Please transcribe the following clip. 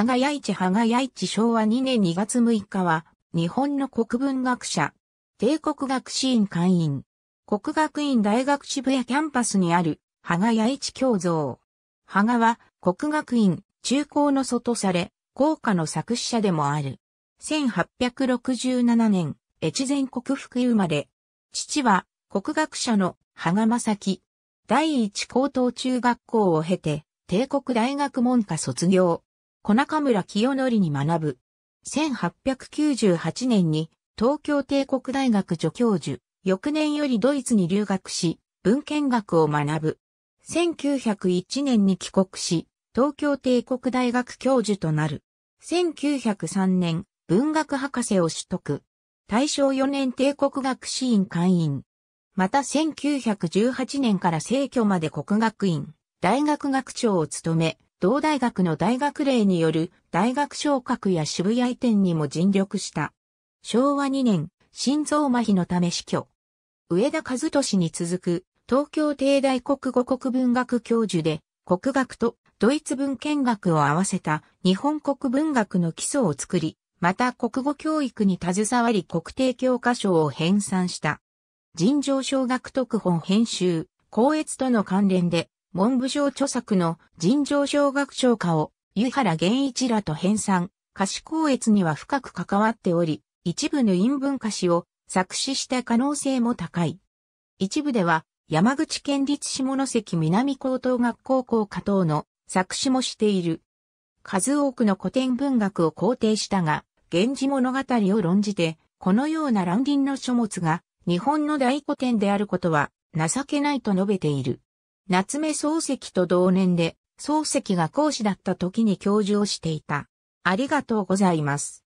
は賀八市ち賀が市昭和2年2月6日は、日本の国文学者、帝国学士院会員、国学院大学渋谷キャンパスにある、は賀八市教像。は賀は、国学院、中高の祖とされ、校歌の作詞者でもある。1867年、越前国福生まれ。父は、国学者の、は賀正樹。第一高等中学校を経て、帝国大学門下卒業。小中村清則に学ぶ。1898年に東京帝国大学助教授、翌年よりドイツに留学し、文献学を学ぶ。1901年に帰国し、東京帝国大学教授となる。1903年、文学博士を取得。大正4年帝国学士院会員。また1918年から成居まで国学院、大学学長を務め、同大学の大学令による大学昇格や渋谷移転にも尽力した。昭和2年、心臓麻痺のため死去。上田和俊に続く東京帝大国語国文学教授で国学とドイツ文献学を合わせた日本国文学の基礎を作り、また国語教育に携わり国定教科書を編纂した。尋常小学特本編集、校閲との関連で文部省著作の尋常小学唱歌を、湯原源一らと編纂、歌詞校閲には深く関わっており、一部の陰文歌詞を作詞した可能性も高い。一部では、山口県立下関南高等学校校歌等の作詞もしている。数多くの古典文学を肯定したが、源氏物語を論じて、このような乱輪の書物が日本の大古典であることは情けないと述べている。夏目漱石と同年で、漱石が講師だった時に教授をしていた。ありがとうございます。